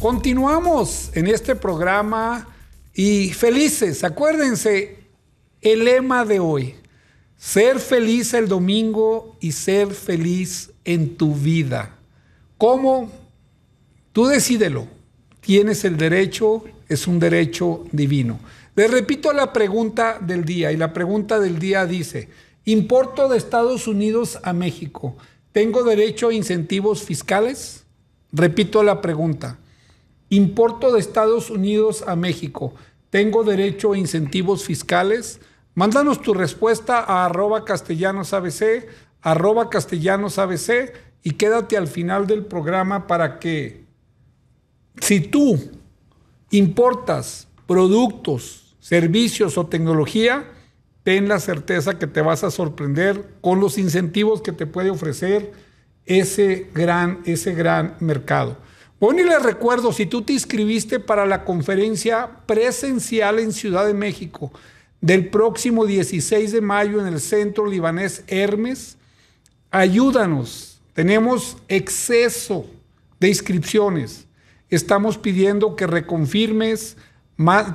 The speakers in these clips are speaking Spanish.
Continuamos en este programa y felices, acuérdense el lema de hoy, ser feliz el domingo y ser feliz en tu vida. ¿Cómo? Tú decídelo. Tienes el derecho, es un derecho divino. Les repito la pregunta del día y la pregunta del día dice, importo de Estados Unidos a México, ¿tengo derecho a incentivos fiscales? Repito la pregunta. Importo de Estados Unidos a México. ¿Tengo derecho a incentivos fiscales? Mándanos tu respuesta a arroba castellanosabc, arroba castellanosabc y quédate al final del programa para que si tú importas productos, servicios o tecnología, ten la certeza que te vas a sorprender con los incentivos que te puede ofrecer ese gran, ese gran mercado les recuerdo si tú te inscribiste para la conferencia presencial en Ciudad de México del próximo 16 de mayo en el Centro Libanés Hermes. Ayúdanos. Tenemos exceso de inscripciones. Estamos pidiendo que reconfirmes.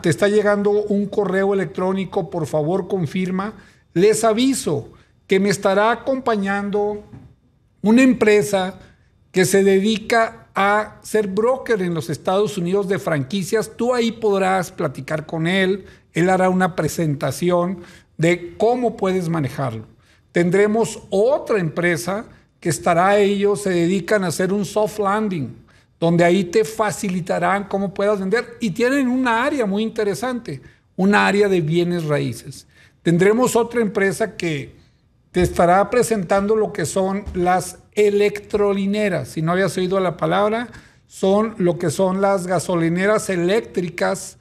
Te está llegando un correo electrónico, por favor confirma. Les aviso que me estará acompañando una empresa que se dedica a ser broker en los Estados Unidos de franquicias. Tú ahí podrás platicar con él, él hará una presentación de cómo puedes manejarlo. Tendremos otra empresa que estará, ellos se dedican a hacer un soft landing, donde ahí te facilitarán cómo puedas vender y tienen un área muy interesante, un área de bienes raíces. Tendremos otra empresa que te estará presentando lo que son las electrolineras. Si no habías oído la palabra, son lo que son las gasolineras eléctricas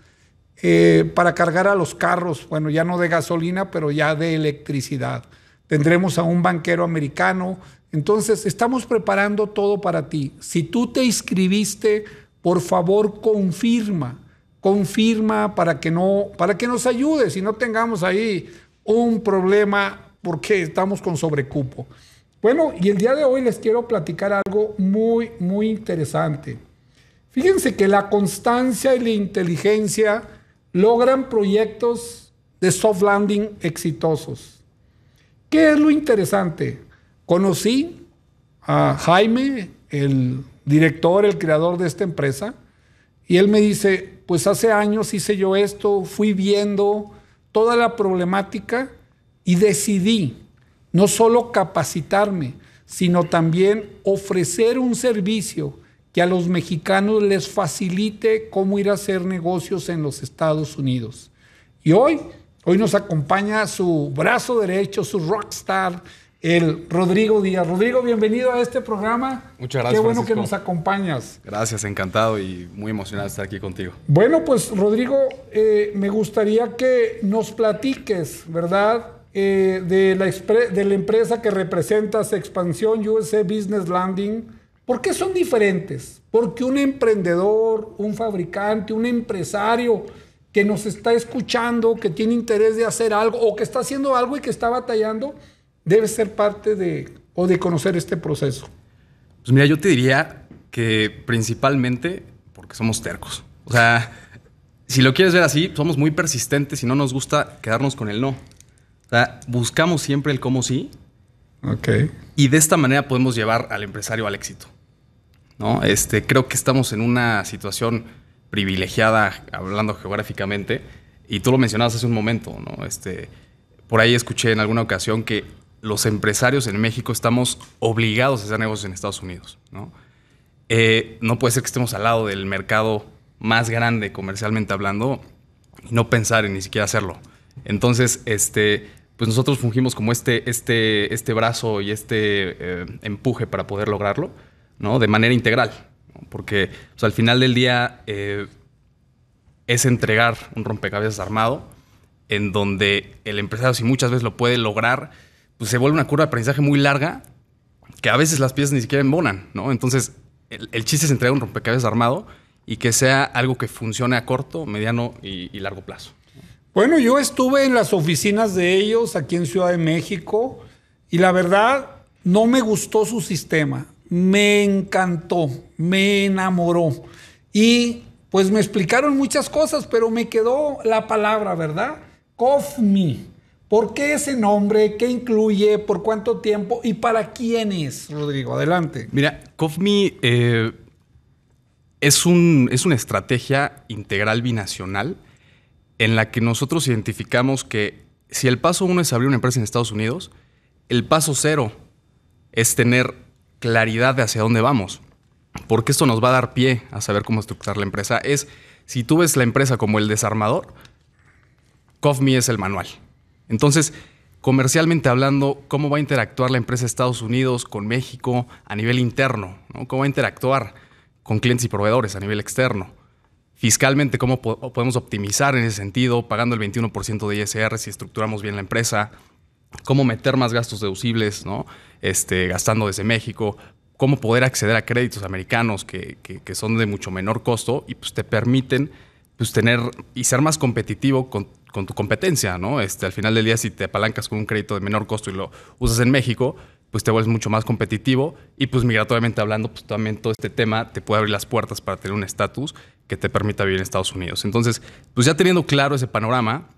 eh, para cargar a los carros. Bueno, ya no de gasolina, pero ya de electricidad. Tendremos a un banquero americano. Entonces, estamos preparando todo para ti. Si tú te inscribiste, por favor, confirma. Confirma para que no, para que nos ayudes y no tengamos ahí un problema porque estamos con sobrecupo. Bueno, y el día de hoy les quiero platicar algo muy, muy interesante. Fíjense que la constancia y la inteligencia logran proyectos de soft landing exitosos. ¿Qué es lo interesante? Conocí a Jaime, el director, el creador de esta empresa, y él me dice, pues hace años hice yo esto, fui viendo toda la problemática y decidí no solo capacitarme, sino también ofrecer un servicio que a los mexicanos les facilite cómo ir a hacer negocios en los Estados Unidos. Y hoy, hoy nos acompaña su brazo derecho, su rockstar, el Rodrigo Díaz. Rodrigo, bienvenido a este programa. Muchas gracias. Qué bueno que nos acompañas. Gracias, encantado y muy emocionado de estar aquí contigo. Bueno, pues Rodrigo, eh, me gustaría que nos platiques, ¿verdad? Eh, de, la de la empresa que representas Expansión USA Business Landing. ¿Por qué son diferentes? Porque un emprendedor, un fabricante, un empresario que nos está escuchando, que tiene interés de hacer algo o que está haciendo algo y que está batallando, debe ser parte de o de conocer este proceso. Pues mira, yo te diría que principalmente porque somos tercos. O sea, si lo quieres ver así, somos muy persistentes y no nos gusta quedarnos con el no. O sea, buscamos siempre el cómo sí. Y de esta manera podemos llevar al empresario al éxito. Este, creo que estamos en una situación privilegiada, hablando geográficamente, y tú lo mencionabas hace un momento, ¿no? Este, por ahí escuché en alguna ocasión que los empresarios en México estamos obligados a hacer negocios en Estados Unidos, ¿no? Eh, no puede ser que estemos al lado del mercado más grande comercialmente hablando y no pensar en ni siquiera hacerlo. Entonces, este, pues nosotros fungimos como este, este, este brazo y este eh, empuje para poder lograrlo, ¿no? De manera integral, porque al final del día eh, es entregar un rompecabezas armado en donde el empresario, si muchas veces lo puede lograr, pues se vuelve una curva de aprendizaje muy larga que a veces las piezas ni siquiera embonan, ¿no? Entonces, el, chiste es entregar un rompecabezas armado y que sea algo que funcione a corto, mediano y largo plazo. Bueno, yo estuve en las oficinas de ellos aquí en Ciudad de México y la verdad no me gustó su sistema. Me encantó, me enamoró. Y pues me explicaron muchas cosas, pero me quedó la palabra, ¿verdad? COFMI. ¿Por qué ese nombre? ¿Qué incluye? ¿Por cuánto tiempo? ¿Y para quién es, Rodrigo? Adelante. Mira, COFMI eh, es, es una estrategia integral binacional en la que nosotros identificamos que si el paso uno es abrir una empresa en Estados Unidos, el paso cero es tener claridad de hacia dónde vamos, porque esto nos va a dar pie a saber cómo estructurar la empresa. Es, si tú ves la empresa como el desarmador, COFMI es el manual. Entonces, comercialmente hablando, ¿cómo va a interactuar la empresa de Estados Unidos con México a nivel interno? ¿Cómo va a interactuar con clientes y proveedores a nivel externo? fiscalmente cómo podemos optimizar en ese sentido, pagando el 21% de ISR si estructuramos bien la empresa, cómo meter más gastos deducibles, ¿no? este, gastando desde México, cómo poder acceder a créditos americanos que, son de mucho menor costo y pues te permiten pues, tener y ser más competitivo con, tu competencia, ¿no? Este, al final del día, si te apalancas con un crédito de menor costo y lo usas en México, pues te vuelves mucho más competitivo y pues migratoriamente hablando, pues también todo este tema te puede abrir las puertas para tener un estatus que te permita vivir en Estados Unidos. Entonces, pues ya teniendo claro ese panorama,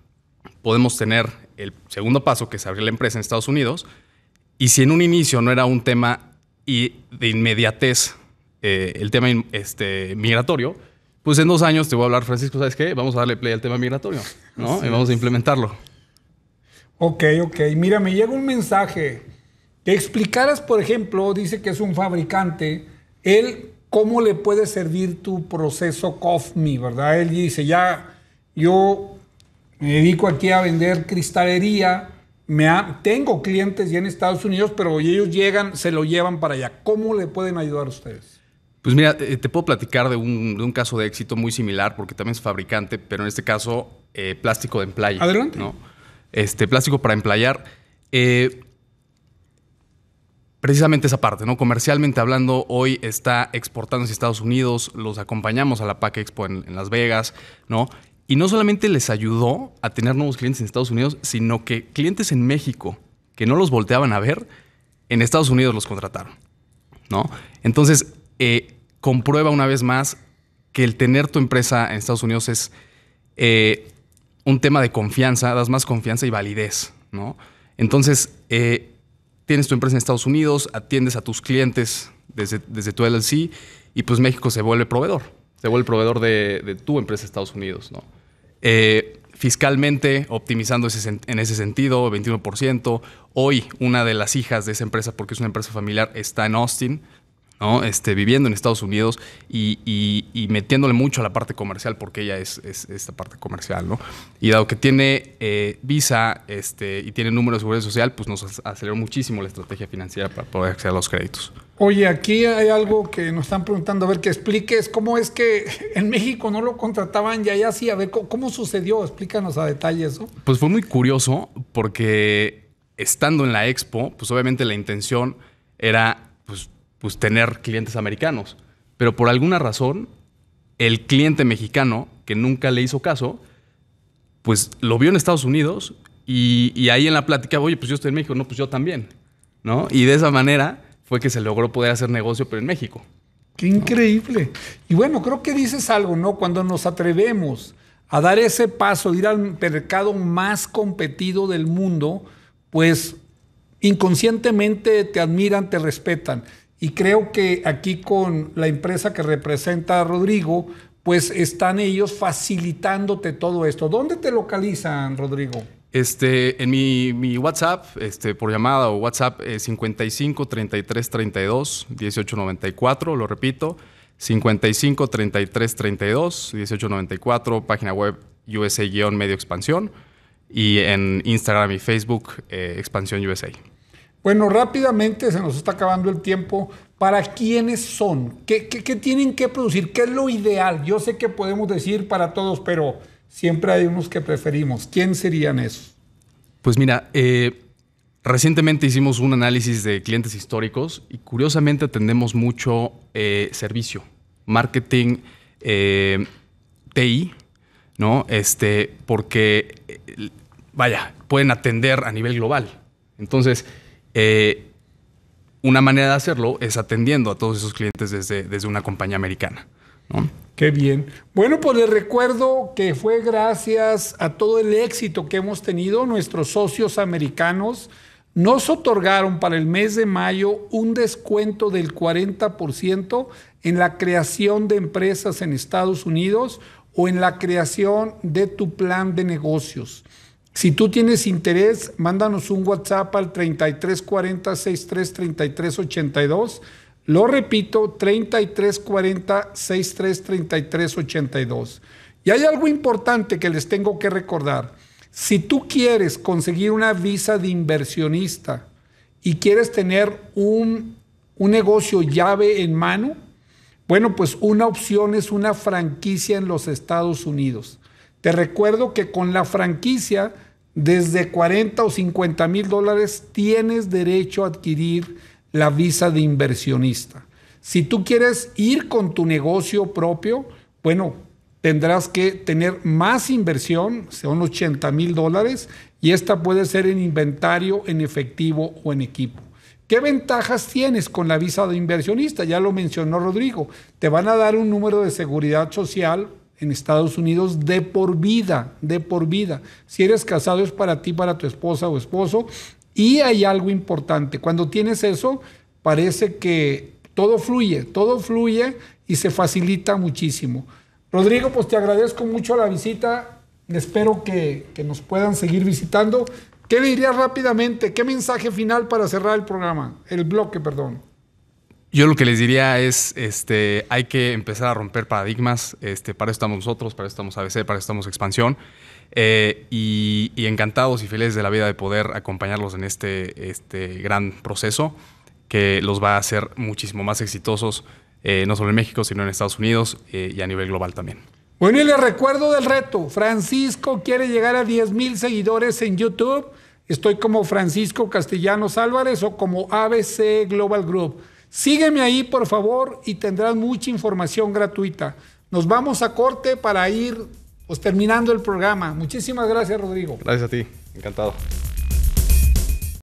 podemos tener el segundo paso, que es abrir la empresa en Estados Unidos, y si en un inicio no era un tema de inmediatez, eh, el tema este, migratorio, pues en dos años te voy a hablar, Francisco, ¿sabes qué? Vamos a darle play al tema migratorio, ¿no? y vamos a implementarlo. Ok, ok. Mira, me llega un mensaje explicarás, por ejemplo, dice que es un fabricante, él cómo le puede servir tu proceso COFMI, ¿verdad? Él dice, ya yo me dedico aquí a vender cristalería, tengo clientes ya en Estados Unidos, pero ellos llegan, se lo llevan para allá. ¿Cómo le pueden ayudar a ustedes? Pues mira, eh, te puedo platicar de un, caso de éxito muy similar, porque también es fabricante, pero en este caso, eh, plástico de emplaya. Adelante. ¿no? Este, plástico para emplayar. Eh, precisamente esa parte, ¿no? Comercialmente hablando, hoy está exportando hacia Estados Unidos, los acompañamos a la PAC Expo en, Las Vegas, ¿no? Y no solamente les ayudó a tener nuevos clientes en Estados Unidos, sino que clientes en México que no los volteaban a ver, en Estados Unidos los contrataron, ¿no? Entonces, eh, comprueba una vez más que el tener tu empresa en Estados Unidos es eh, un tema de confianza, das más confianza y validez, ¿no? Entonces, eh, tienes tu empresa en Estados Unidos, atiendes a tus clientes desde, tu LLC y pues México se vuelve proveedor, se vuelve proveedor de, tu empresa en Estados Unidos, ¿no? Eh, fiscalmente, optimizando ese, en ese sentido, 21%. Hoy una de las hijas de esa empresa, porque es una empresa familiar, está en Austin ¿no? Este, viviendo en Estados Unidos y, metiéndole mucho a la parte comercial, porque ella es, esta parte comercial, ¿no? Y dado que tiene eh, visa este, y tiene número de seguridad social, pues nos aceleró muchísimo la estrategia financiera para poder acceder a los créditos. Oye, aquí hay algo que nos están preguntando, a ver, que expliques cómo es que en México no lo contrataban y allá sí, a ver, ¿cómo, cómo sucedió? Explícanos a detalle eso. Pues fue muy curioso porque estando en la expo, pues obviamente la intención era pues pues, tener clientes americanos. Pero por alguna razón, el cliente mexicano, que nunca le hizo caso, pues lo vio en Estados Unidos y, ahí en la plática, oye, pues yo estoy en México, no, pues yo también, ¿no? Y de esa manera fue que se logró poder hacer negocio, pero en México. Qué increíble. Y bueno, creo que dices algo, ¿no? Cuando nos atrevemos a dar ese paso, ir al mercado más competido del mundo, pues inconscientemente te admiran, te respetan. Y creo que aquí con la empresa que representa a Rodrigo, pues están ellos facilitándote todo esto. ¿Dónde te localizan, Rodrigo? Este, en mi, WhatsApp, este, por llamada o WhatsApp, 55 33 32 18 94, lo repito, 55 33 32 18 94, página web USA-medio expansión y en Instagram y Facebook, eh, expansión USA. Bueno, rápidamente se nos está acabando el tiempo. ¿Para quiénes son? ¿Qué, tienen que producir? ¿Qué es lo ideal? Yo sé que podemos decir para todos, pero siempre hay unos que preferimos. ¿Quién serían esos? Pues mira, eh, recientemente hicimos un análisis de clientes históricos y curiosamente atendemos mucho eh, servicio, marketing, eh, TI, ¿no? Este, porque, vaya, pueden atender a nivel global. Entonces, eh, una manera de hacerlo es atendiendo a todos esos clientes desde, una compañía americana. Qué bien. Bueno, pues les recuerdo que fue gracias a todo el éxito que hemos tenido nuestros socios americanos nos otorgaron para el mes de mayo un descuento del 40% en la creación de empresas en Estados Unidos o en la creación de tu plan de negocios. Si tú tienes interés, mándanos un WhatsApp al 3340 82. Lo repito, 3340 82. Y hay algo importante que les tengo que recordar. Si tú quieres conseguir una visa de inversionista y quieres tener un, un negocio llave en mano, bueno, pues una opción es una franquicia en los Estados Unidos. Te recuerdo que con la franquicia, desde 40 o 50 mil dólares tienes derecho a adquirir la visa de inversionista. Si tú quieres ir con tu negocio propio, bueno, tendrás que tener más inversión, son 80 mil dólares, y esta puede ser en inventario, en efectivo o en equipo. ¿Qué ventajas tienes con la visa de inversionista? Ya lo mencionó Rodrigo. Te van a dar un número de seguridad social en Estados Unidos de por vida, de por vida. Si eres casado es para ti, para tu esposa o esposo. Y hay algo importante, cuando tienes eso, parece que todo fluye, todo fluye y se facilita muchísimo. Rodrigo, pues te agradezco mucho la visita, espero que, nos puedan seguir visitando. ¿Qué dirías rápidamente? ¿Qué mensaje final para cerrar el programa? El bloque, perdón. Yo lo que les diría es, este, hay que empezar a romper paradigmas. Este, para eso estamos nosotros, para eso estamos ABC, para eso estamos Expansión. Eh, y, encantados y felices de la vida de poder acompañarlos en este, este gran proceso que los va a hacer muchísimo más exitosos, eh, no solo en México, sino en Estados Unidos eh, y a nivel global también. Bueno, y les recuerdo del reto. Francisco quiere llegar a 10 mil seguidores en YouTube. Estoy como Francisco Castellanos Álvarez o como ABC Global Group. Sígueme ahí, por favor, y tendrás mucha información gratuita. Nos vamos a corte para ir pues, terminando el programa. Muchísimas gracias, Rodrigo. Gracias a ti, encantado.